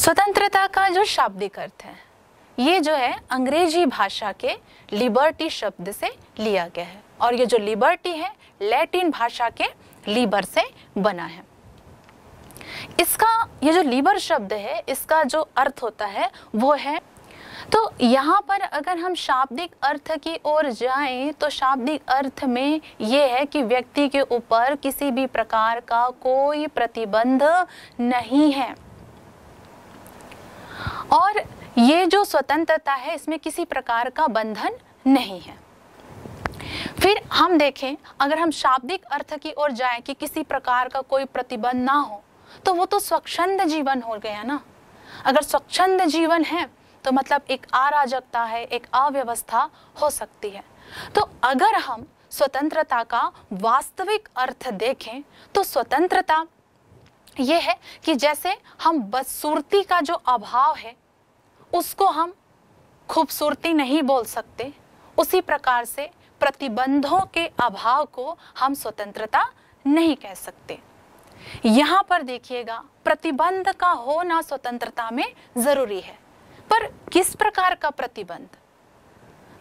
स्वतंत्रता का जो शाब्दिक अर्थ है ये जो है अंग्रेजी भाषा के लिबर्टी शब्द से लिया गया है और ये जो लिबर्टी है लैटिन भाषा के लीबर से बना है इसका ये जो लीबर शब्द है इसका जो अर्थ होता है वो है तो यहाँ पर अगर हम शाब्दिक अर्थ की ओर जाएं तो शाब्दिक अर्थ में ये है कि व्यक्ति के ऊपर किसी भी प्रकार का कोई प्रतिबंध नहीं है और ये जो स्वतंत्रता है इसमें किसी प्रकार का बंधन नहीं है फिर हम देखें अगर हम शाब्दिक अर्थ की ओर जाए कि किसी प्रकार का कोई प्रतिबंध ना हो तो वो तो स्वच्छंद जीवन हो गया ना अगर स्वच्छंद जीवन है तो मतलब एक अराजकता है एक अव्यवस्था हो सकती है तो अगर हम स्वतंत्रता का वास्तविक अर्थ देखें तो स्वतंत्रता ये है कि जैसे हम बदसूरती का जो अभाव है उसको हम खूबसूरती नहीं बोल सकते उसी प्रकार से प्रतिबंधों के अभाव को हम स्वतंत्रता नहीं कह सकते यहां पर देखिएगा प्रतिबंध का होना स्वतंत्रता में जरूरी है पर किस प्रकार का प्रतिबंध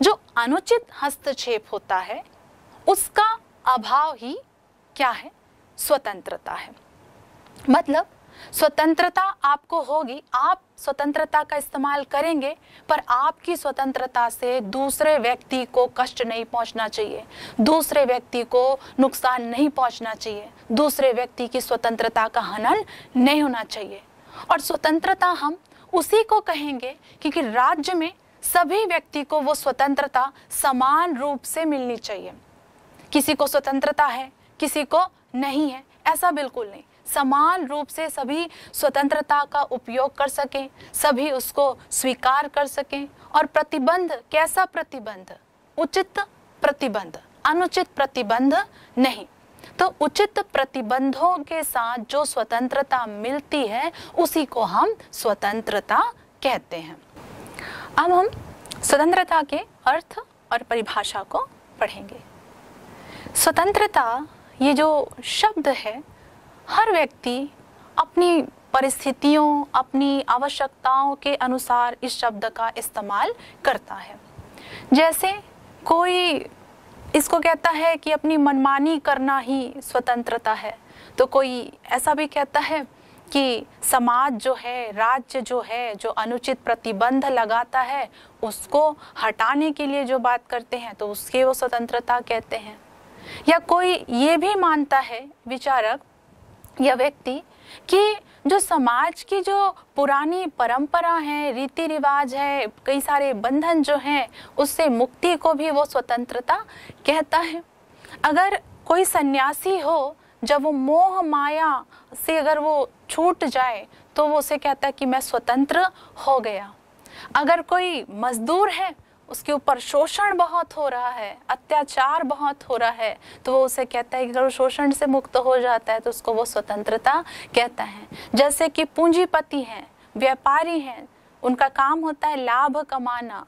जो अनुचित हस्तक्षेप होता है उसका अभाव ही क्या है स्वतंत्रता है मतलब स्वतंत्रता आपको होगी आप स्वतंत्रता का इस्तेमाल करेंगे पर आपकी स्वतंत्रता से दूसरे व्यक्ति को कष्ट नहीं पहुंचना चाहिए दूसरे व्यक्ति को नुकसान नहीं पहुंचना चाहिए दूसरे व्यक्ति की स्वतंत्रता का हनन नहीं होना चाहिए और स्वतंत्रता हम उसी को कहेंगे क्योंकि राज्य में सभी व्यक्ति को वो स्वतंत्रता समान रूप से मिलनी चाहिए किसी को स्वतंत्रता है किसी को नहीं है ऐसा बिल्कुल नहीं समान रूप से सभी स्वतंत्रता का उपयोग कर सकें सभी उसको स्वीकार कर सकें और प्रतिबंध कैसा प्रतिबंध उचित प्रतिबंध अनुचित प्रतिबंध नहीं तो उचित प्रतिबंधों के साथ जो स्वतंत्रता मिलती है उसी को हम स्वतंत्रता कहते हैं अब हम स्वतंत्रता के अर्थ और परिभाषा को पढ़ेंगे स्वतंत्रता ये जो शब्द है हर व्यक्ति अपनी परिस्थितियों अपनी आवश्यकताओं के अनुसार इस शब्द का इस्तेमाल करता है जैसे कोई इसको कहता है कि अपनी मनमानी करना ही स्वतंत्रता है तो कोई ऐसा भी कहता है कि समाज जो है राज्य जो है जो अनुचित प्रतिबंध लगाता है उसको हटाने के लिए जो बात करते हैं तो उसके वो स्वतंत्रता कहते हैं या कोई ये भी मानता है विचारक या व्यक्ति कि जो समाज की जो पुरानी परंपरा है रीति रिवाज है कई सारे बंधन जो हैं उससे मुक्ति को भी वो स्वतंत्रता कहता है अगर कोई सन्यासी हो जब वो मोह माया से अगर वो छूट जाए तो वो उसे कहता है कि मैं स्वतंत्र हो गया अगर कोई मजदूर है उसके ऊपर शोषण बहुत हो रहा है अत्याचार बहुत हो रहा है तो वो उसे कहता है कि अगर शोषण से मुक्त हो जाता है तो उसको वो स्वतंत्रता कहता है जैसे कि पूंजीपति हैं व्यापारी हैं उनका काम होता है लाभ कमाना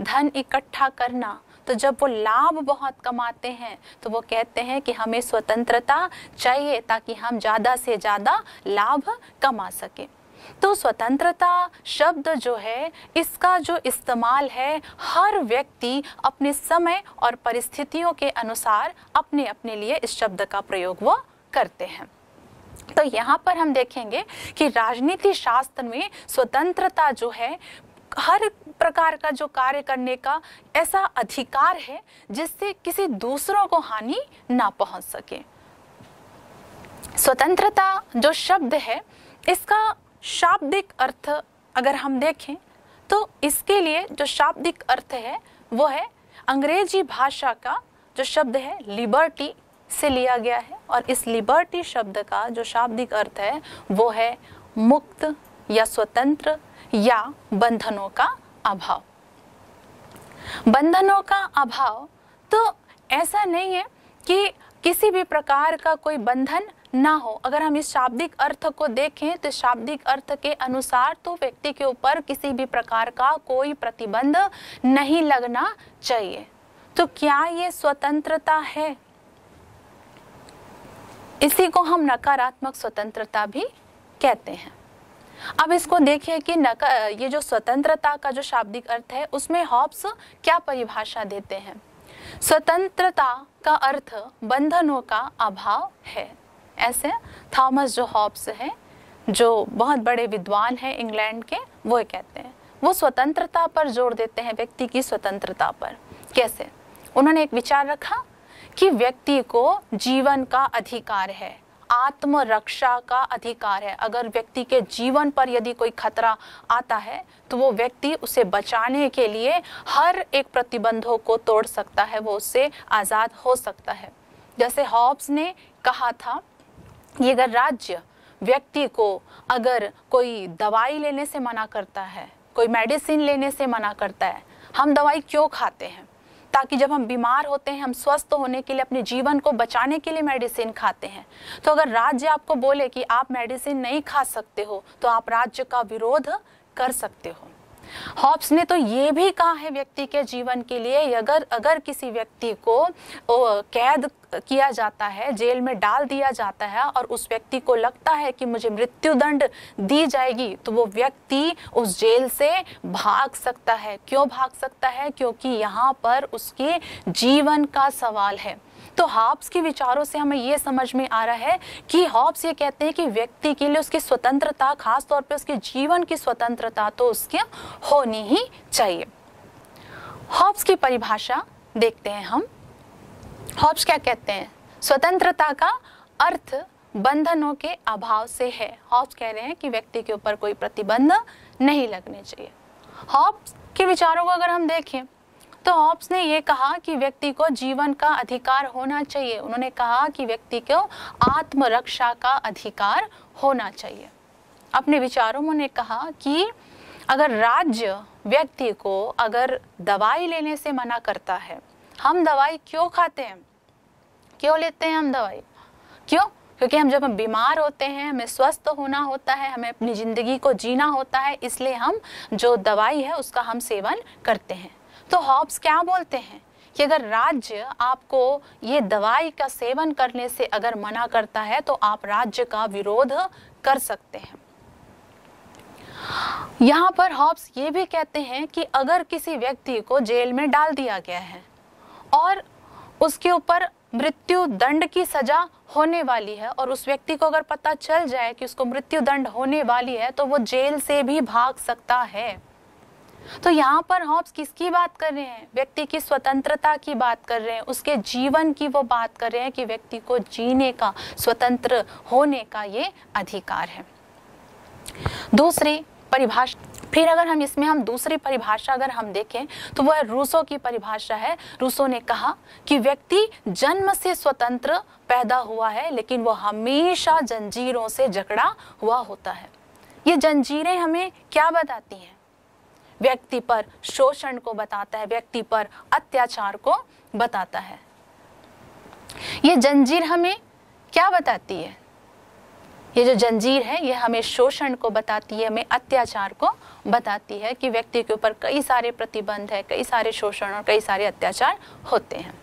धन इकट्ठा करना तो जब वो लाभ बहुत कमाते हैं तो वो कहते हैं कि हमें स्वतंत्रता चाहिए ताकि हम ज़्यादा से ज़्यादा लाभ कमा सकें तो स्वतंत्रता शब्द जो है इसका जो इस्तेमाल है हर व्यक्ति अपने समय और परिस्थितियों के अनुसार अपने अपने लिए इस शब्द का प्रयोग वो करते हैं तो यहाँ पर हम देखेंगे कि राजनीति शास्त्र में स्वतंत्रता जो है हर प्रकार का जो कार्य करने का ऐसा अधिकार है जिससे किसी दूसरों को हानि ना पहुंच सके स्वतंत्रता जो शब्द है इसका शाब्दिक अर्थ अगर हम देखें तो इसके लिए जो शाब्दिक अर्थ है वो है अंग्रेजी भाषा का जो शब्द है लिबर्टी से लिया गया है और इस लिबर्टी शब्द का जो शाब्दिक अर्थ है वो है मुक्त या स्वतंत्र या बंधनों का अभाव बंधनों का अभाव तो ऐसा नहीं है कि किसी भी प्रकार का कोई बंधन ना हो अगर हम इस शाब्दिक अर्थ को देखें तो शाब्दिक अर्थ के अनुसार तो व्यक्ति के ऊपर किसी भी प्रकार का कोई प्रतिबंध नहीं लगना चाहिए तो क्या ये स्वतंत्रता है इसी को हम नकारात्मक स्वतंत्रता भी कहते हैं अब इसको देखिए कि नकार ये जो स्वतंत्रता का जो शाब्दिक अर्थ है उसमें हॉब्स क्या परिभाषा देते हैं स्वतंत्रता का अर्थ बंधनों का अभाव है ऐसे थॉमस जो हॉब्स हैं जो बहुत बड़े विद्वान हैं इंग्लैंड के वो कहते हैं वो स्वतंत्रता पर जोर देते हैं व्यक्ति की स्वतंत्रता पर कैसे उन्होंने एक विचार रखा कि व्यक्ति को जीवन का अधिकार है आत्मरक्षा का अधिकार है अगर व्यक्ति के जीवन पर यदि कोई खतरा आता है तो वो व्यक्ति उसे बचाने के लिए हर एक प्रतिबंधों को तोड़ सकता है वो उससे आज़ाद हो सकता है जैसे हॉब्स ने कहा था ये अगर राज्य व्यक्ति को अगर कोई दवाई लेने से मना करता है कोई मेडिसिन लेने से मना करता है हम दवाई क्यों खाते हैं ताकि जब हम बीमार होते हैं हम स्वस्थ होने के लिए अपने जीवन को बचाने के लिए मेडिसिन खाते हैं तो अगर राज्य आपको बोले कि आप मेडिसिन नहीं खा सकते हो तो आप राज्य का विरोध कर सकते हो हॉब्स ने तो ये भी कहा है व्यक्ति के जीवन के लिए अगर अगर किसी व्यक्ति को कैद किया जाता है जेल में डाल दिया जाता है और उस व्यक्ति को लगता है कि मुझे मृत्युदंड दी जाएगी तो वो व्यक्ति उस जेल से भाग सकता है क्यों भाग सकता है क्योंकि यहाँ पर उसके जीवन का सवाल है तो हॉब्स के विचारों से हमें ये समझ में आ रहा है कि हॉब्स ये कहते हैं कि व्यक्ति के लिए उसकी स्वतंत्रता खासतौर पर उसके जीवन की स्वतंत्रता तो उसके होनी ही चाहिए हॉब्स की परिभाषा देखते हैं हम हॉब्स क्या कहते हैं स्वतंत्रता का अर्थ बंधनों के अभाव से है हॉब्स कह रहे हैं कि व्यक्ति के ऊपर कोई प्रतिबंध नहीं लगने चाहिए हॉब्स के विचारों को अगर हम देखें तो ऑप्स ने यह कहा कि व्यक्ति को जीवन का अधिकार होना चाहिए उन्होंने कहा कि व्यक्ति को आत्मरक्षा का अधिकार होना चाहिए अपने विचारों में उन्होंने कहा कि अगर राज्य व्यक्ति को अगर दवाई लेने से मना करता है हम दवाई क्यों खाते हैं क्यों लेते हैं हम दवाई क्यों क्योंकि हम जब हम बीमार होते हैं हमें स्वस्थ होना होता है हमें अपनी ज़िंदगी को जीना होता है इसलिए हम जो दवाई है उसका हम सेवन करते हैं तो हॉब्स क्या बोलते हैं कि अगर राज्य आपको ये दवाई का सेवन करने से अगर मना करता है तो आप राज्य का विरोध कर सकते हैं यहाँ पर हॉब्स ये भी कहते हैं कि अगर किसी व्यक्ति को जेल में डाल दिया गया है और उसके ऊपर मृत्यु दंड की सजा होने वाली है और उस व्यक्ति को अगर पता चल जाए कि उसको मृत्यु दंड होने वाली है तो वो जेल से भी भाग सकता है तो यहाँ पर हॉब्स किसकी बात कर रहे हैं व्यक्ति की स्वतंत्रता की बात कर रहे हैं उसके जीवन की वो बात कर रहे हैं कि व्यक्ति को जीने का स्वतंत्र होने का ये अधिकार है दूसरी परिभाषा फिर अगर हम इसमें हम दूसरी परिभाषा अगर हम देखें तो वह रूसो की परिभाषा है रूसो ने कहा कि व्यक्ति जन्म से स्वतंत्र पैदा हुआ है लेकिन वह हमेशा जंजीरों से जकड़ा हुआ होता है ये जंजीरें हमें क्या बताती हैं व्यक्ति पर शोषण को बताता है व्यक्ति पर अत्याचार को बताता है ये जंजीर हमें क्या बताती है ये जो जंजीर है ये हमें शोषण को बताती है हमें अत्याचार को बताती है कि व्यक्ति के ऊपर कई सारे प्रतिबंध है कई सारे शोषण और कई सारे अत्याचार होते हैं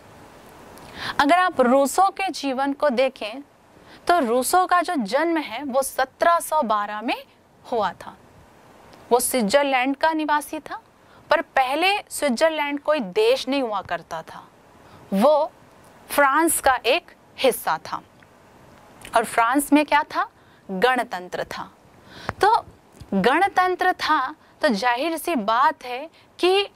अगर आप रूसों के जीवन को देखें तो रूसों का जो जन्म है वो 1712 में हुआ था वो स्विट्जरलैंड का निवासी था पर पहले स्विट्जरलैंड कोई देश नहीं हुआ करता था वो फ्रांस का एक हिस्सा था और फ्रांस में क्या था गणतंत्र था तो गणतंत्र था तो जाहिर सी बात है कि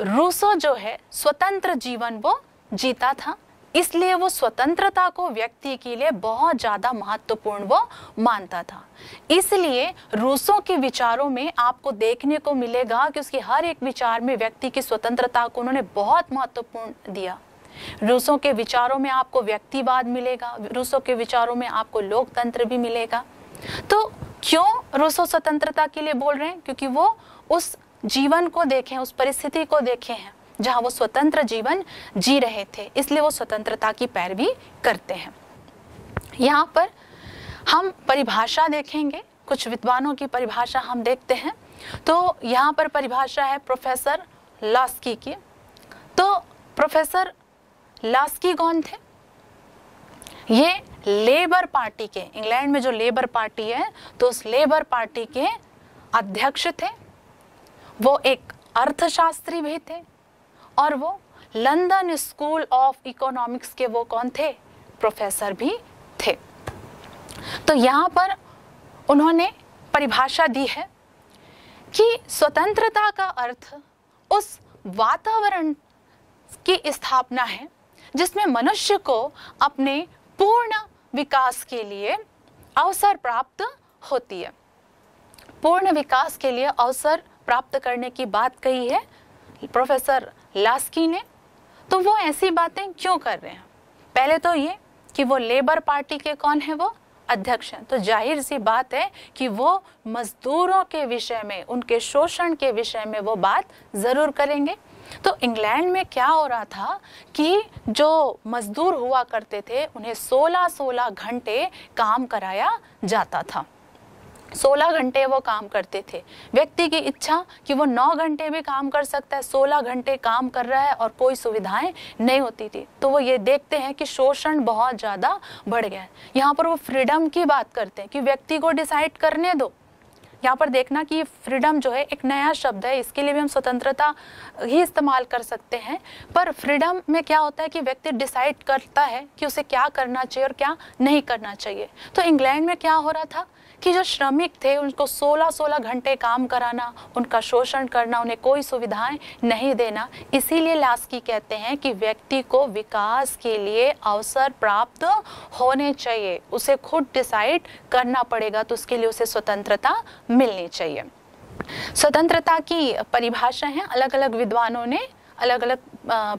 रूसो जो है स्वतंत्र जीवन वो जीता था इसलिए वो स्वतंत्रता को व्यक्ति के लिए बहुत ज़्यादा महत्वपूर्ण वो मानता था इसलिए रूसों के विचारों में आपको देखने को मिलेगा कि उसके हर एक विचार में व्यक्ति की स्वतंत्रता को उन्होंने बहुत महत्वपूर्ण दिया रूसों के विचारों में आपको व्यक्तिवाद मिलेगा रूसों के विचारों में आपको लोकतंत्र भी मिलेगा तो क्यों रूसो स्वतंत्रता के लिए बोल रहे हैं क्योंकि वो उस जीवन को देखे उस परिस्थिति को देखे हैं जहां वो स्वतंत्र जीवन जी रहे थे इसलिए वो स्वतंत्रता की पैरवी करते हैं यहाँ पर हम परिभाषा देखेंगे कुछ विद्वानों की परिभाषा हम देखते हैं तो यहाँ पर परिभाषा है प्रोफेसर लास्की की तो प्रोफेसर लास्की कौन थे ये लेबर पार्टी के इंग्लैंड में जो लेबर पार्टी है तो उस लेबर पार्टी के अध्यक्ष थे वो एक अर्थशास्त्री भी थे और वो लंदन स्कूल ऑफ इकोनॉमिक्स के वो कौन थे प्रोफेसर भी थे तो यहाँ पर उन्होंने परिभाषा दी है कि स्वतंत्रता का अर्थ उस वातावरण की स्थापना है जिसमें मनुष्य को अपने पूर्ण विकास के लिए अवसर प्राप्त होती है पूर्ण विकास के लिए अवसर प्राप्त करने की बात कही है प्रोफेसर लास्की ने तो वो ऐसी बातें क्यों कर रहे हैं पहले तो ये कि वो लेबर पार्टी के कौन है वो अध्यक्ष हैं तो जाहिर सी बात है कि वो मजदूरों के विषय में उनके शोषण के विषय में वो बात ज़रूर करेंगे तो इंग्लैंड में क्या हो रहा था कि जो मजदूर हुआ करते थे उन्हें 16-16 घंटे काम कराया जाता था सोलह घंटे वो काम करते थे व्यक्ति की इच्छा कि वो नौ घंटे भी काम कर सकता है सोलह घंटे काम कर रहा है और कोई सुविधाएं नहीं होती थी तो वो ये देखते हैं कि शोषण बहुत ज़्यादा बढ़ गया है यहाँ पर वो फ्रीडम की बात करते हैं कि व्यक्ति को डिसाइड करने दो यहाँ पर देखना कि फ्रीडम जो है एक नया शब्द है इसके लिए भी हम स्वतंत्रता ही इस्तेमाल कर सकते हैं पर फ्रीडम में क्या होता है कि व्यक्ति डिसाइड करता है कि उसे क्या करना चाहिए और क्या नहीं करना चाहिए तो इंग्लैंड में क्या हो रहा था कि जो श्रमिक थे उनको 16-16 घंटे काम कराना उनका शोषण करना उन्हें कोई सुविधाएं नहीं देना इसीलिए लास्की कहते हैं कि व्यक्ति को विकास के लिए अवसर प्राप्त होने चाहिए उसे खुद डिसाइड करना पड़ेगा तो उसके लिए उसे स्वतंत्रता मिलनी चाहिए स्वतंत्रता की परिभाषा है अलग अलग विद्वानों ने अलग अलग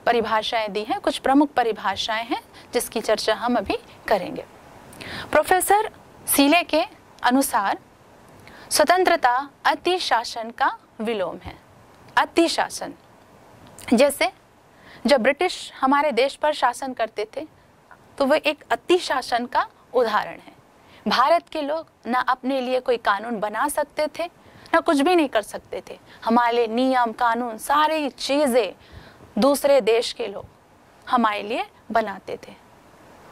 परिभाषाएं दी हैं कुछ प्रमुख परिभाषाएं हैं जिसकी चर्चा हम अभी करेंगे प्रोफेसर सीले के अनुसार स्वतंत्रता अति शासन का विलोम है अति शासन जैसे जब ब्रिटिश हमारे देश पर शासन करते थे तो वह एक अति शासन का उदाहरण है भारत के लोग ना अपने लिए कोई कानून बना सकते थे ना कुछ भी नहीं कर सकते थे हमारे नियम कानून सारी चीज़ें दूसरे देश के लोग हमारे लिए बनाते थे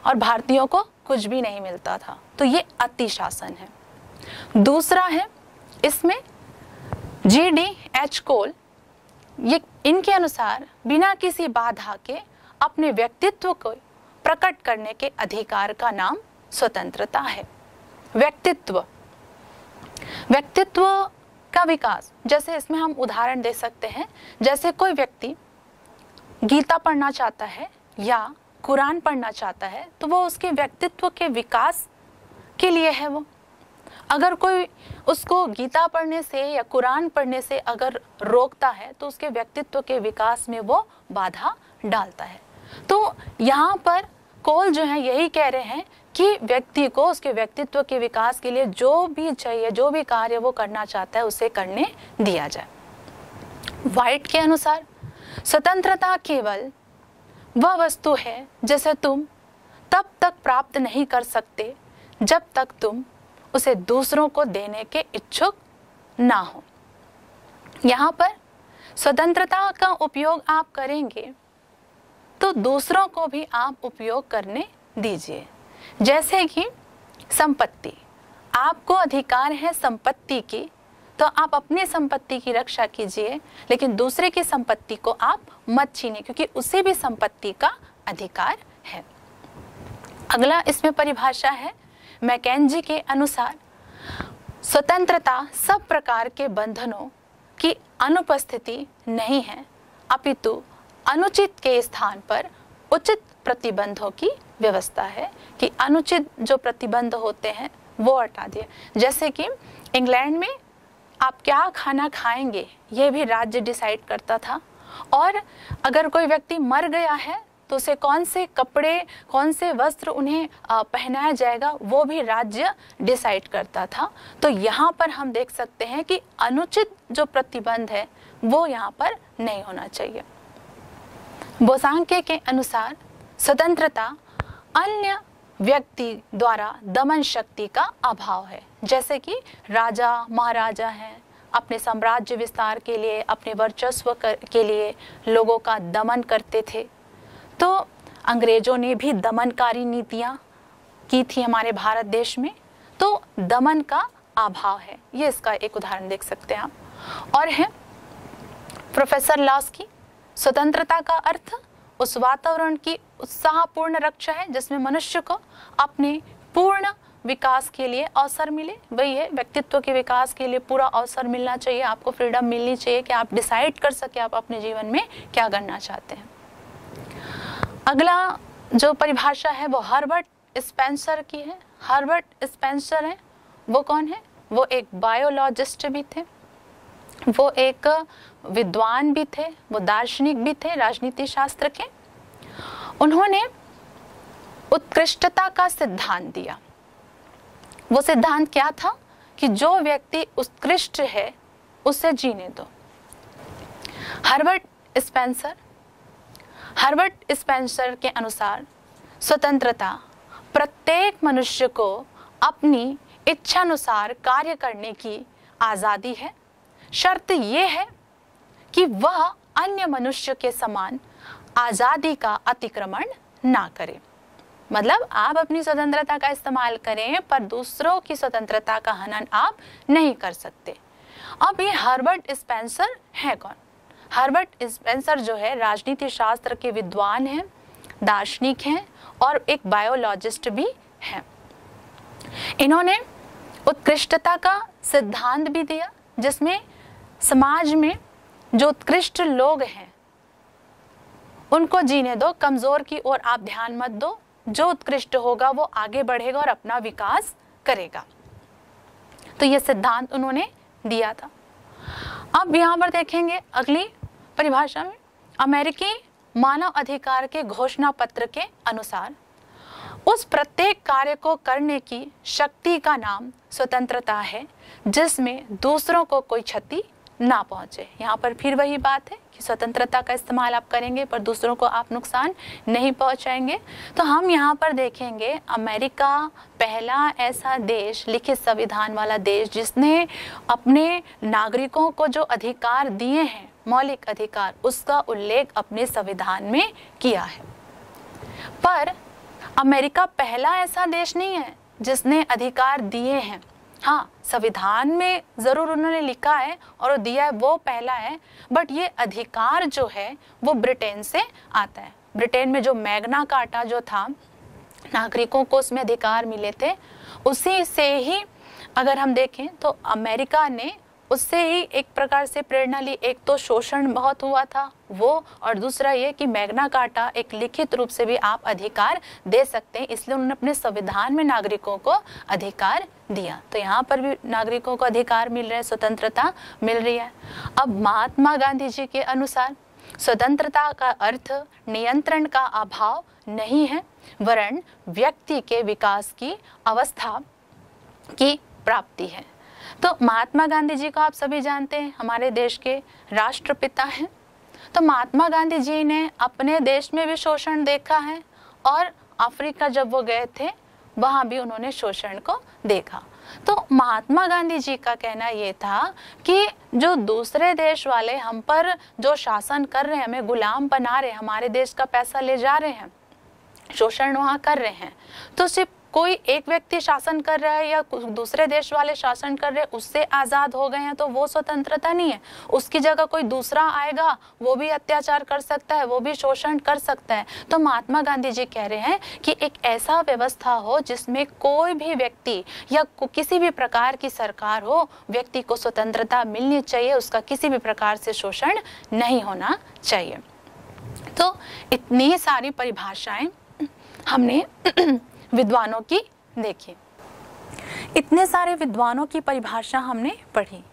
और भारतीयों को कुछ भी नहीं मिलता था तो ये अति शासन है दूसरा है इसमें जी डी एच कोल ये इनके अनुसार बिना किसी बाधा के अपने व्यक्तित्व को प्रकट करने के अधिकार का नाम स्वतंत्रता है व्यक्तित्व व्यक्तित्व का विकास जैसे इसमें हम उदाहरण दे सकते हैं जैसे कोई व्यक्ति गीता पढ़ना चाहता है या कुरान पढ़ना चाहता है तो वो उसके व्यक्तित्व के विकास के लिए है वो अगर कोई उसको गीता पढ़ने से या कुरान पढ़ने से अगर रोकता है तो उसके व्यक्तित्व के विकास में वो बाधा डालता है तो यहाँ पर कोल जो है यही कह रहे हैं कि व्यक्ति को उसके व्यक्तित्व के विकास के लिए जो भी चाहिए जो भी कार्य वो करना चाहता है उसे करने दिया जाए वाइट के अनुसार स्वतंत्रता केवल वह वस्तु है जैसे तुम तब तक प्राप्त नहीं कर सकते जब तक तुम उसे दूसरों को देने के इच्छुक ना हो यहाँ पर स्वतंत्रता का उपयोग आप करेंगे तो दूसरों को भी आप उपयोग करने दीजिए जैसे कि संपत्ति आपको अधिकार है संपत्ति की तो आप अपनी संपत्ति की रक्षा कीजिए लेकिन दूसरे की संपत्ति को आप मत छीनिए क्योंकि उसे भी संपत्ति का अधिकार है अगला इसमें परिभाषा है मैकेजी के अनुसार स्वतंत्रता सब प्रकार के बंधनों की अनुपस्थिति नहीं है अपितु अनुचित के स्थान पर उचित प्रतिबंधों की व्यवस्था है कि अनुचित जो प्रतिबंध होते हैं वो हटा दिए जैसे कि इंग्लैंड में आप क्या खाना खाएंगे ये भी राज्य डिसाइड करता था और अगर कोई व्यक्ति मर गया है तो उसे कौन से कपड़े कौन से वस्त्र उन्हें पहनाया जाएगा वो भी राज्य डिसाइड करता था तो यहाँ पर हम देख सकते हैं कि अनुचित जो प्रतिबंध है वो यहाँ पर नहीं होना चाहिए बोसांके के अनुसार स्वतंत्रता अन्य व्यक्ति द्वारा दमन शक्ति का अभाव है जैसे कि राजा महाराजा हैं अपने साम्राज्य विस्तार के लिए अपने वर्चस्व के लिए लोगों का दमन करते थे तो अंग्रेजों ने भी दमनकारी नीतियाँ की थी हमारे भारत देश में तो दमन का अभाव है ये इसका एक उदाहरण देख सकते हैं आप और है प्रोफेसर लॉस की स्वतंत्रता का अर्थ उस वातावरण की उत्साहपूर्ण रक्षा है जिसमें मनुष्य को अपने पूर्ण विकास के लिए अवसर मिले वही है व्यक्तित्व के विकास के लिए पूरा अवसर मिलना चाहिए आपको फ्रीडम मिलनी चाहिए कि आप डिसाइड कर सके आप अपने जीवन में क्या करना चाहते हैं अगला जो परिभाषा है वो हर्बर्ट स्पेंसर की है हर्बर्ट स्पेंसर है वो कौन है वो एक बायोलॉजिस्ट भी थे वो एक विद्वान भी थे वो दार्शनिक भी थे राजनीति शास्त्र के उन्होंने उत्कृष्टता का सिद्धांत दिया वो सिद्धांत क्या था कि जो व्यक्ति उत्कृष्ट है उसे जीने दो हर्बर्ट स्पेंसर हर्बर्ट स्पेंसर के अनुसार स्वतंत्रता प्रत्येक मनुष्य को अपनी इच्छानुसार कार्य करने की आज़ादी है शर्त यह है कि वह अन्य मनुष्य के समान आज़ादी का अतिक्रमण ना करे मतलब आप अपनी स्वतंत्रता का इस्तेमाल करें पर दूसरों की स्वतंत्रता का हनन आप नहीं कर सकते अब ये हर्बर्ट स्पेंसर है कौन हर्बर्ट स्पेंसर जो है राजनीति शास्त्र के विद्वान हैं दार्शनिक हैं और एक बायोलॉजिस्ट भी हैं इन्होंने उत्कृष्टता का सिद्धांत भी दिया जिसमें समाज में जो उत्कृष्ट लोग हैं उनको जीने दो कमज़ोर की ओर आप ध्यान मत दो जो उत्कृष्ट होगा वो आगे बढ़ेगा और अपना विकास करेगा तो ये सिद्धांत उन्होंने दिया था अब यहाँ पर देखेंगे अगली परिभाषा में अमेरिकी मानव अधिकार के घोषणा पत्र के अनुसार उस प्रत्येक कार्य को करने की शक्ति का नाम स्वतंत्रता है जिसमें दूसरों को कोई क्षति ना पहुंचे यहाँ पर फिर वही बात है कि स्वतंत्रता का इस्तेमाल आप करेंगे पर दूसरों को आप नुकसान नहीं पहुंचाएंगे तो हम यहाँ पर देखेंगे अमेरिका पहला ऐसा देश लिखित संविधान वाला देश जिसने अपने नागरिकों को जो अधिकार दिए हैं मौलिक अधिकार उसका उल्लेख अपने संविधान में किया है पर अमेरिका पहला ऐसा देश नहीं है जिसने अधिकार दिए हैं हाँ संविधान में ज़रूर उन्होंने लिखा है और दिया है वो पहला है बट ये अधिकार जो है वो ब्रिटेन से आता है ब्रिटेन में जो मैग्ना काटा जो था नागरिकों को उसमें अधिकार मिले थे उसी से ही अगर हम देखें तो अमेरिका ने उससे ही एक प्रकार से प्रेरणा ली एक तो शोषण बहुत हुआ था वो और दूसरा ये कि मैग्ना कार्टा एक लिखित रूप से भी आप अधिकार दे सकते हैं इसलिए उन्होंने अपने संविधान में नागरिकों को अधिकार दिया तो यहाँ पर भी नागरिकों को अधिकार मिल रहा है स्वतंत्रता मिल रही है अब महात्मा गांधी जी के अनुसार स्वतंत्रता का अर्थ नियंत्रण का अभाव नहीं है वरण व्यक्ति के विकास की अवस्था की प्राप्ति है तो महात्मा गांधी जी को आप सभी जानते हैं हमारे देश के राष्ट्रपिता हैं तो महात्मा गांधी जी ने अपने देश में भी शोषण देखा है और अफ्रीका जब वो गए थे वहाँ भी उन्होंने शोषण को देखा तो महात्मा गांधी जी का कहना ये था कि जो दूसरे देश वाले हम पर जो शासन कर रहे हैं हमें गुलाम बना रहे हमारे देश का पैसा ले जा रहे हैं शोषण वहाँ कर रहे हैं तो सिर्फ कोई एक व्यक्ति शासन कर रहा है या दूसरे देश वाले शासन कर रहे उससे आज़ाद हो गए हैं तो वो स्वतंत्रता नहीं है उसकी जगह कोई दूसरा आएगा वो भी अत्याचार कर सकता है वो भी शोषण कर सकता है तो महात्मा गांधी जी कह रहे हैं कि एक ऐसा व्यवस्था हो जिसमें कोई भी व्यक्ति या किसी भी प्रकार की सरकार हो व्यक्ति को स्वतंत्रता मिलनी चाहिए उसका किसी भी प्रकार से शोषण नहीं होना चाहिए तो इतनी सारी परिभाषाएं हमने विद्वानों की देखिए इतने सारे विद्वानों की परिभाषा हमने पढ़ी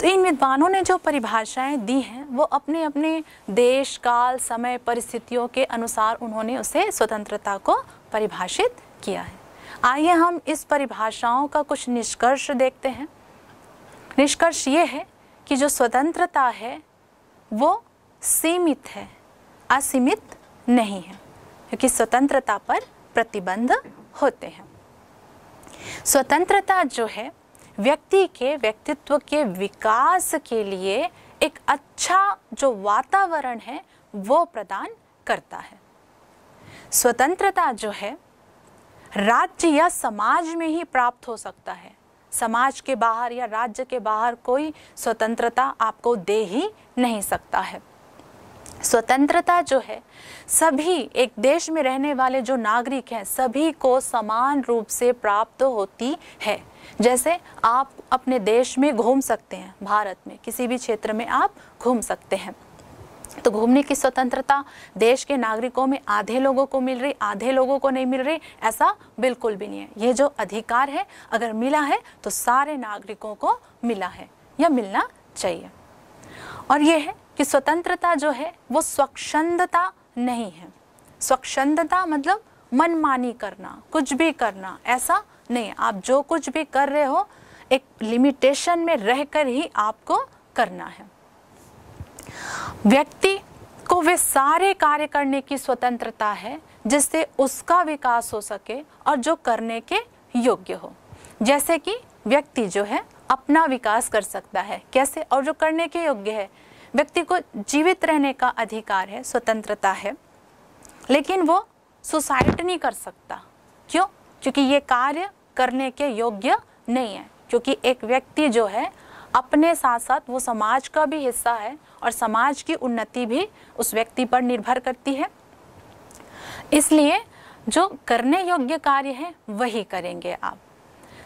तो इन विद्वानों ने जो परिभाषाएं दी हैं वो अपने अपने देश काल समय परिस्थितियों के अनुसार उन्होंने उसे स्वतंत्रता को परिभाषित किया है आइए हम इस परिभाषाओं का कुछ निष्कर्ष देखते हैं निष्कर्ष ये है कि जो स्वतंत्रता है वो सीमित है असीमित नहीं है क्योंकि स्वतंत्रता पर प्रतिबंध होते हैं स्वतंत्रता जो है व्यक्ति के व्यक्तित्व के विकास के लिए एक अच्छा जो वातावरण है वो प्रदान करता है स्वतंत्रता जो है राज्य या समाज में ही प्राप्त हो सकता है समाज के बाहर या राज्य के बाहर कोई स्वतंत्रता आपको दे ही नहीं सकता है स्वतंत्रता जो है सभी एक देश में रहने वाले जो नागरिक हैं सभी को समान रूप से प्राप्त होती है जैसे आप अपने देश में घूम सकते हैं भारत में किसी भी क्षेत्र में आप घूम सकते हैं तो घूमने की स्वतंत्रता देश के नागरिकों में आधे लोगों को मिल रही आधे लोगों को नहीं मिल रही ऐसा बिल्कुल भी नहीं है ये जो अधिकार है अगर मिला है तो सारे नागरिकों को मिला है या मिलना चाहिए और ये है कि स्वतंत्रता जो है वो स्वच्छंदता नहीं है स्वच्छंदता मतलब मनमानी करना कुछ भी करना ऐसा नहीं आप जो कुछ भी कर रहे हो एक लिमिटेशन में रहकर ही आपको करना है व्यक्ति को वे सारे कार्य करने की स्वतंत्रता है जिससे उसका विकास हो सके और जो करने के योग्य हो जैसे कि व्यक्ति जो है अपना विकास कर सकता है कैसे और जो करने के योग्य है व्यक्ति को जीवित रहने का अधिकार है स्वतंत्रता है लेकिन वो सुसाइड नहीं कर सकता क्यों क्योंकि ये कार्य करने के योग्य नहीं है क्योंकि एक व्यक्ति जो है अपने साथ साथ वो समाज का भी हिस्सा है और समाज की उन्नति भी उस व्यक्ति पर निर्भर करती है इसलिए जो करने योग्य कार्य है वही करेंगे आप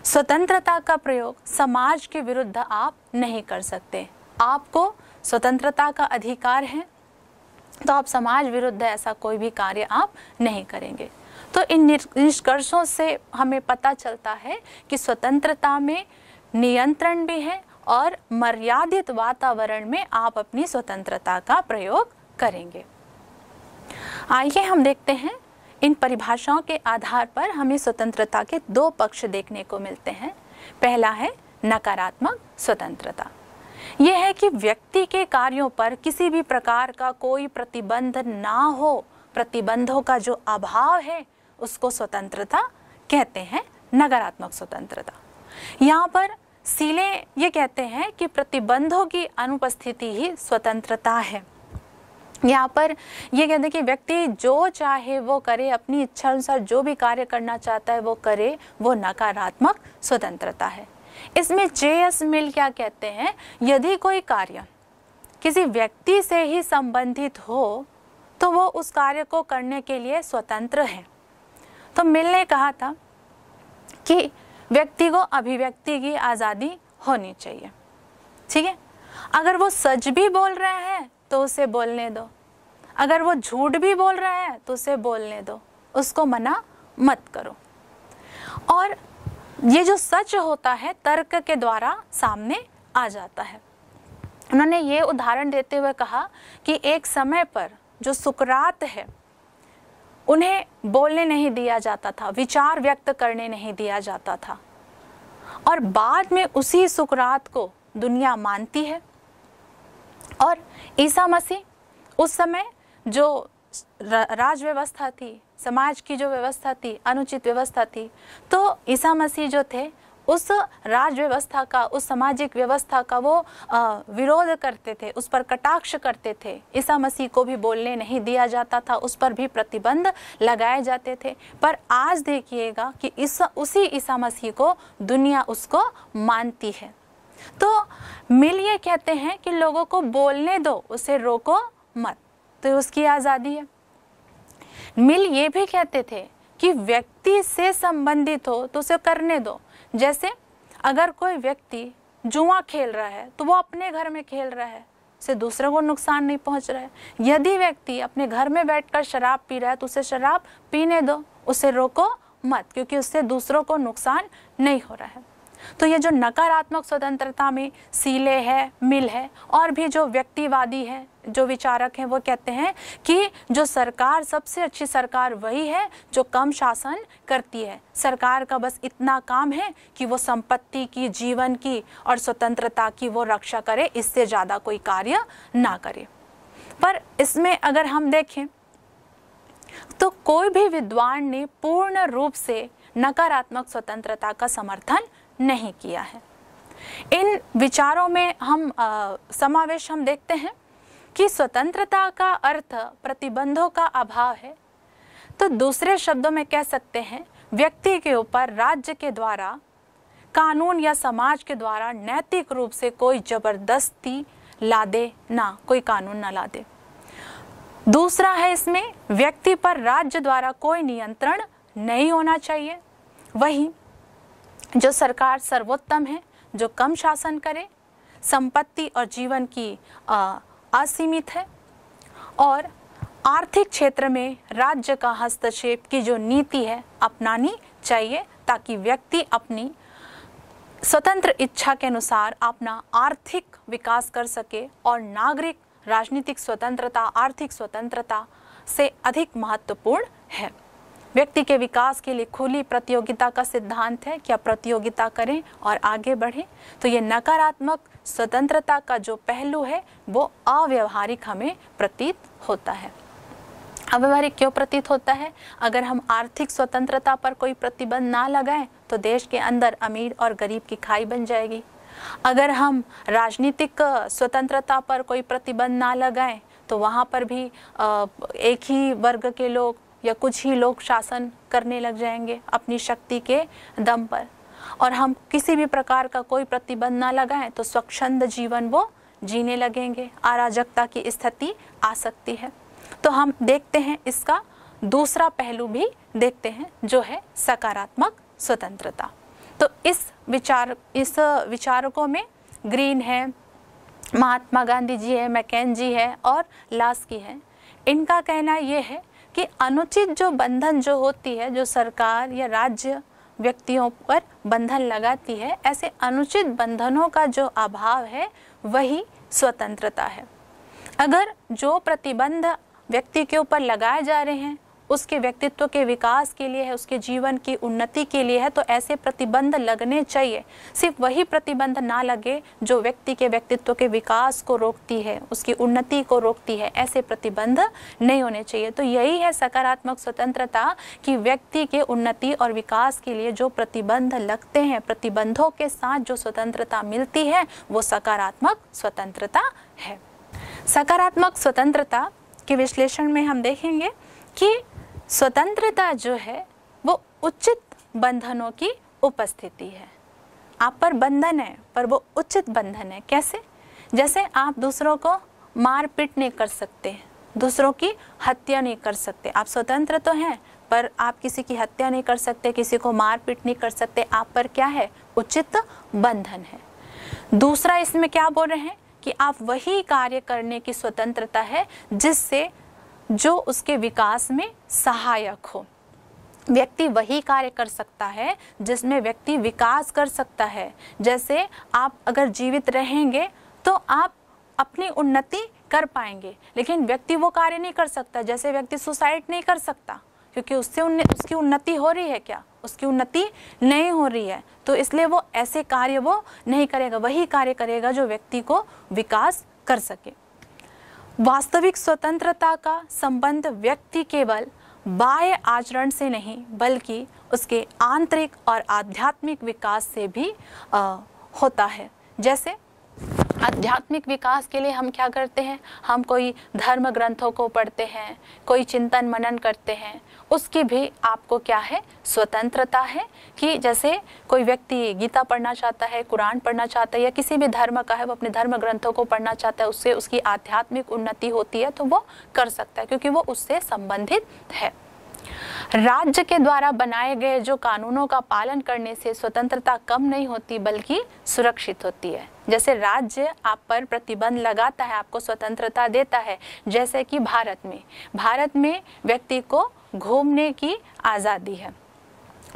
स्वतंत्रता का प्रयोग समाज के विरुद्ध आप नहीं कर सकते आपको स्वतंत्रता का अधिकार है तो आप समाज विरुद्ध ऐसा कोई भी कार्य आप नहीं करेंगे तो इन निष्कर्षों से हमें पता चलता है कि स्वतंत्रता में नियंत्रण भी है और मर्यादित वातावरण में आप अपनी स्वतंत्रता का प्रयोग करेंगे आइए हम देखते हैं इन परिभाषाओं के आधार पर हमें स्वतंत्रता के दो पक्ष देखने को मिलते हैं पहला है नकारात्मक स्वतंत्रता यह है कि व्यक्ति के कार्यों पर किसी भी प्रकार का कोई प्रतिबंध ना हो प्रतिबंधों का जो अभाव है उसको स्वतंत्रता कहते हैं नकारात्मक स्वतंत्रता यहाँ पर सीले ये कहते हैं कि प्रतिबंधों की अनुपस्थिति ही स्वतंत्रता है यहाँ पर ये कहते हैं कि व्यक्ति जो चाहे वो करे अपनी इच्छा अनुसार जो भी कार्य करना चाहता है वो करे वो नकारात्मक स्वतंत्रता है इसमें जेएस मिल क्या कहते हैं यदि कोई कार्य किसी व्यक्ति से ही संबंधित हो तो वो उस कार्य को करने के लिए स्वतंत्र है तो मिल ने कहा था कि व्यक्ति को अभिव्यक्ति की आज़ादी होनी चाहिए ठीक है अगर वो सच भी बोल रहे हैं तो उसे बोलने दो अगर वो झूठ भी बोल रहा है तो उसे बोलने दो उसको मना मत करो और ये जो सच होता है तर्क के द्वारा सामने आ जाता है उन्होंने ये उदाहरण देते हुए कहा कि एक समय पर जो सुकरात है उन्हें बोलने नहीं दिया जाता था विचार व्यक्त करने नहीं दिया जाता था और बाद में उसी सुकरात को दुनिया मानती है और ईसा मसीह उस समय जो राज व्यवस्था थी समाज की जो व्यवस्था थी अनुचित व्यवस्था थी तो ईसा मसीह जो थे उस राज व्यवस्था का उस सामाजिक व्यवस्था का वो आ, विरोध करते थे उस पर कटाक्ष करते थे ईसा मसीह को भी बोलने नहीं दिया जाता था उस पर भी प्रतिबंध लगाए जाते थे पर आज देखिएगा कि इस उसी ईसा मसीह को दुनिया उसको मानती है तो मिल ये कहते हैं कि लोगों को बोलने दो उसे रोको मत तो उसकी आज़ादी है मिल ये भी कहते थे कि व्यक्ति से संबंधित हो तो उसे करने दो जैसे अगर कोई व्यक्ति जुआ खेल रहा है तो वो अपने घर में खेल रहा है से दूसरे को नुकसान नहीं पहुंच रहा है यदि व्यक्ति अपने घर में बैठकर शराब पी रहा है तो उसे शराब पीने दो उसे रोको मत क्योंकि उससे दूसरों को नुकसान नहीं हो रहा है तो ये जो नकारात्मक स्वतंत्रता में सीले है मिल है और भी जो व्यक्तिवादी है जो विचारक हैं वो कहते हैं कि जो सरकार सबसे अच्छी सरकार वही है जो कम शासन करती है सरकार का बस इतना काम है कि वो संपत्ति की जीवन की और स्वतंत्रता की वो रक्षा करे इससे ज़्यादा कोई कार्य ना करे पर इसमें अगर हम देखें तो कोई भी विद्वान ने पूर्ण रूप से नकारात्मक स्वतंत्रता का समर्थन नहीं किया है इन विचारों में हम आ, समावेश हम देखते हैं कि स्वतंत्रता का अर्थ प्रतिबंधों का अभाव है तो दूसरे शब्दों में कह सकते हैं व्यक्ति के ऊपर राज्य के द्वारा कानून या समाज के द्वारा नैतिक रूप से कोई जबरदस्ती लादे ना कोई कानून ना लादे दूसरा है इसमें व्यक्ति पर राज्य द्वारा कोई नियंत्रण नहीं होना चाहिए वहीं जो सरकार सर्वोत्तम है जो कम शासन करे संपत्ति और जीवन की असीमित है और आर्थिक क्षेत्र में राज्य का हस्तक्षेप की जो नीति है अपनानी चाहिए ताकि व्यक्ति अपनी स्वतंत्र इच्छा के अनुसार अपना आर्थिक विकास कर सके और नागरिक राजनीतिक स्वतंत्रता आर्थिक स्वतंत्रता से अधिक महत्वपूर्ण है व्यक्ति के विकास के लिए खुली प्रतियोगिता का सिद्धांत है क्या प्रतियोगिता करें और आगे बढ़ें तो ये नकारात्मक स्वतंत्रता का जो पहलू है वो अव्यवहारिक हमें प्रतीत होता है अव्यवहारिक क्यों प्रतीत होता है अगर हम आर्थिक स्वतंत्रता पर कोई प्रतिबंध ना लगाएं तो देश के अंदर अमीर और गरीब की खाई बन जाएगी अगर हम राजनीतिक स्वतंत्रता पर कोई प्रतिबंध ना लगाएं तो वहाँ पर भी एक ही वर्ग के लोग या कुछ ही लोग शासन करने लग जाएंगे अपनी शक्ति के दम पर और हम किसी भी प्रकार का कोई प्रतिबंध ना लगाएं तो स्वच्छंद जीवन वो जीने लगेंगे अराजकता की स्थिति आ सकती है तो हम देखते हैं इसका दूसरा पहलू भी देखते हैं जो है सकारात्मक स्वतंत्रता तो इस विचार इस विचारकों में ग्रीन है महात्मा गांधी जी है मैकेन जी है और लास्की है इनका कहना यह है कि अनुचित जो बंधन जो होती है जो सरकार या राज्य व्यक्तियों पर बंधन लगाती है ऐसे अनुचित बंधनों का जो अभाव है वही स्वतंत्रता है अगर जो प्रतिबंध व्यक्ति के ऊपर लगाए जा रहे हैं उसके व्यक्तित्व के विकास के लिए है उसके जीवन की उन्नति के लिए है तो ऐसे प्रतिबंध लगने चाहिए सिर्फ वही प्रतिबंध ना लगे जो व्यक्ति के व्यक्तित्व के विकास को रोकती है उसकी उन्नति को रोकती है ऐसे प्रतिबंध नहीं होने चाहिए तो यही है सकारात्मक स्वतंत्रता कि व्यक्ति के उन्नति और विकास के लिए जो प्रतिबंध लगते हैं प्रतिबंधों के साथ जो स्वतंत्रता मिलती है वो सकारात्मक स्वतंत्रता है सकारात्मक स्वतंत्रता के विश्लेषण में हम देखेंगे कि स्वतंत्रता जो है वो उचित बंधनों की उपस्थिति है आप पर बंधन है पर वो उचित बंधन है कैसे जैसे आप दूसरों को मार पीट नहीं कर सकते दूसरों की हत्या नहीं कर सकते आप स्वतंत्र तो हैं पर आप किसी की हत्या नहीं कर सकते किसी को मार पीट नहीं कर सकते आप पर क्या है उचित बंधन है दूसरा इसमें क्या बोल रहे हैं कि आप वही कार्य करने की स्वतंत्रता है जिससे जो उसके विकास में सहायक हो व्यक्ति वही कार्य कर सकता है जिसमें व्यक्ति विकास कर सकता है जैसे आप अगर जीवित रहेंगे तो आप अपनी उन्नति कर पाएंगे लेकिन व्यक्ति वो कार्य नहीं कर सकता जैसे व्यक्ति सुसाइड नहीं कर सकता क्योंकि उससे उन उसकी उन्नति हो रही है क्या उसकी उन्नति नहीं हो रही है तो इसलिए वो ऐसे कार्य वो नहीं करेगा वही कार्य करेगा जो व्यक्ति को विकास कर सके वास्तविक स्वतंत्रता का संबंध व्यक्ति केवल बाह्य आचरण से नहीं बल्कि उसके आंतरिक और आध्यात्मिक विकास से भी आ, होता है जैसे आध्यात्मिक विकास के लिए हम क्या करते हैं हम कोई धर्म ग्रंथों को पढ़ते हैं कोई चिंतन मनन करते हैं उसकी भी आपको क्या है स्वतंत्रता है कि जैसे कोई व्यक्ति गीता पढ़ना चाहता है कुरान पढ़ना चाहता है या किसी भी धर्म का है वो अपने धर्म ग्रंथों को पढ़ना चाहता है उससे उसकी आध्यात्मिक उन्नति होती है तो वो कर सकता है क्योंकि वो उससे संबंधित है राज्य के द्वारा बनाए गए जो कानूनों का पालन करने से स्वतंत्रता कम नहीं होती बल्कि सुरक्षित होती है जैसे राज्य आप पर प्रतिबंध लगाता है आपको स्वतंत्रता देता है जैसे कि भारत में भारत में व्यक्ति को घूमने की आज़ादी है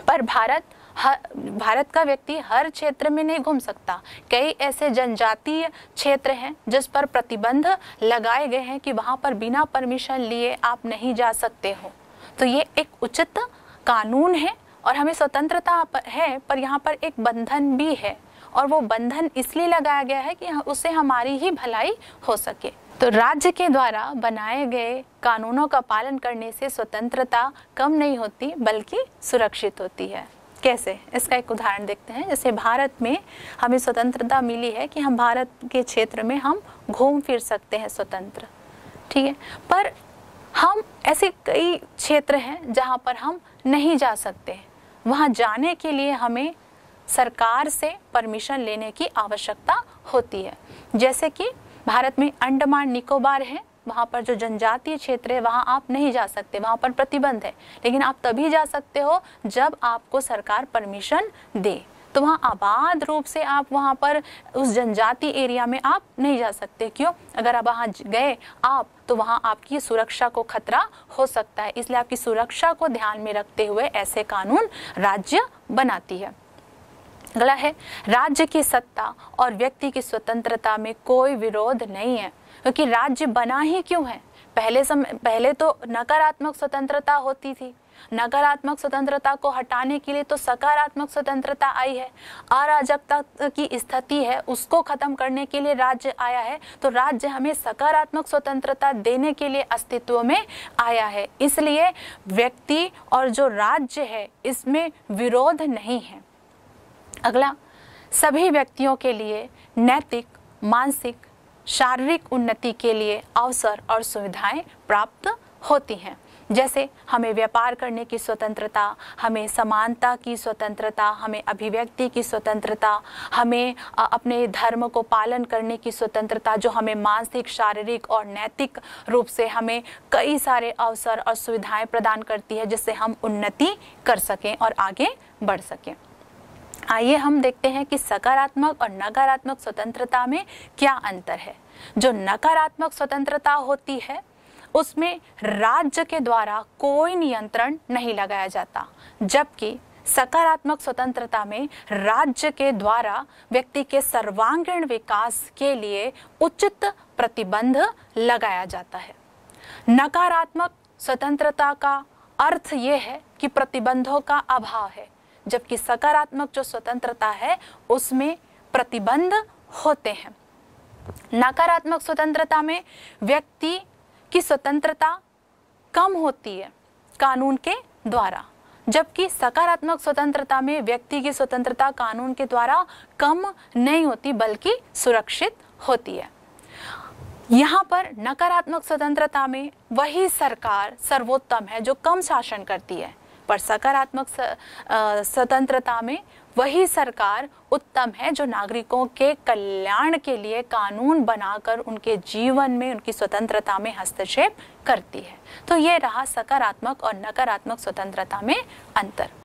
पर भारत हर, भारत का व्यक्ति हर क्षेत्र में नहीं घूम सकता कई ऐसे जनजातीय क्षेत्र हैं जिस पर प्रतिबंध लगाए गए हैं कि वहाँ पर बिना परमिशन लिए आप नहीं जा सकते हो तो ये एक उचित कानून है और हमें स्वतंत्रता है पर यहाँ पर एक बंधन भी है और वो बंधन इसलिए लगाया गया है कि उससे हमारी ही भलाई हो सके तो राज्य के द्वारा बनाए गए कानूनों का पालन करने से स्वतंत्रता कम नहीं होती बल्कि सुरक्षित होती है कैसे इसका एक उदाहरण देखते हैं जैसे भारत में हमें स्वतंत्रता मिली है कि हम भारत के क्षेत्र में हम घूम फिर सकते हैं स्वतंत्र ठीक है पर हम ऐसे कई क्षेत्र हैं जहाँ पर हम नहीं जा सकते वहाँ जाने के लिए हमें सरकार से परमिशन लेने की आवश्यकता होती है जैसे कि भारत में अंडमान निकोबार है वहाँ पर जो जनजातीय क्षेत्र है वहाँ आप नहीं जा सकते वहाँ पर प्रतिबंध है लेकिन आप तभी जा सकते हो जब आपको सरकार परमिशन दे तो वहाँ आबाद रूप से आप वहाँ पर उस जनजाति एरिया में आप नहीं जा सकते क्यों अगर आप वहाँ गए आप तो वहाँ आपकी सुरक्षा को खतरा हो सकता है इसलिए आपकी सुरक्षा को ध्यान में रखते हुए ऐसे कानून राज्य बनाती है अगला है राज्य की सत्ता और व्यक्ति की स्वतंत्रता में कोई विरोध नहीं है क्योंकि राज्य बना ही क्यों है पहले सम पहले तो नकारात्मक स्वतंत्रता होती थी नकारात्मक स्वतंत्रता को हटाने के लिए तो सकारात्मक स्वतंत्रता आई है अराजकता की स्थिति है उसको खत्म करने के लिए राज्य आया है तो राज्य हमें सकारात्मक स्वतंत्रता देने के लिए अस्तित्व में आया है इसलिए व्यक्ति और जो राज्य है इसमें विरोध नहीं है अगला सभी व्यक्तियों के लिए नैतिक मानसिक शारीरिक उन्नति के लिए अवसर और सुविधाएं प्राप्त होती हैं जैसे हमें व्यापार करने की स्वतंत्रता हमें समानता की स्वतंत्रता हमें अभिव्यक्ति की स्वतंत्रता हमें अपने धर्म को पालन करने की स्वतंत्रता जो हमें मानसिक शारीरिक और नैतिक रूप से हमें कई सारे अवसर और सुविधाएं प्रदान करती है जिससे हम उन्नति कर सकें और आगे बढ़ सकें आइए हम देखते हैं कि सकारात्मक और नकारात्मक स्वतंत्रता में क्या अंतर है जो नकारात्मक स्वतंत्रता होती है उसमें राज्य के द्वारा कोई नियंत्रण नहीं लगाया जाता जबकि सकारात्मक स्वतंत्रता में राज्य के द्वारा व्यक्ति के सर्वांगीण विकास के लिए उचित प्रतिबंध लगाया जाता है नकारात्मक स्वतंत्रता का अर्थ यह है कि प्रतिबंधों का अभाव है जबकि सकारात्मक जो स्वतंत्रता है उसमें प्रतिबंध होते हैं नकारात्मक स्वतंत्रता में व्यक्ति की स्वतंत्रता कम होती है कानून के द्वारा जबकि सकारात्मक स्वतंत्रता में व्यक्ति की स्वतंत्रता कानून के द्वारा कम नहीं होती बल्कि सुरक्षित होती है यहाँ पर नकारात्मक स्वतंत्रता में वही सरकार सर्वोत्तम है जो कम शासन करती है पर सकारात्मक स्वतंत्रता में वही सरकार उत्तम है जो नागरिकों के कल्याण के लिए कानून बनाकर उनके जीवन में उनकी स्वतंत्रता में हस्तक्षेप करती है तो ये रहा सकारात्मक और नकारात्मक स्वतंत्रता में अंतर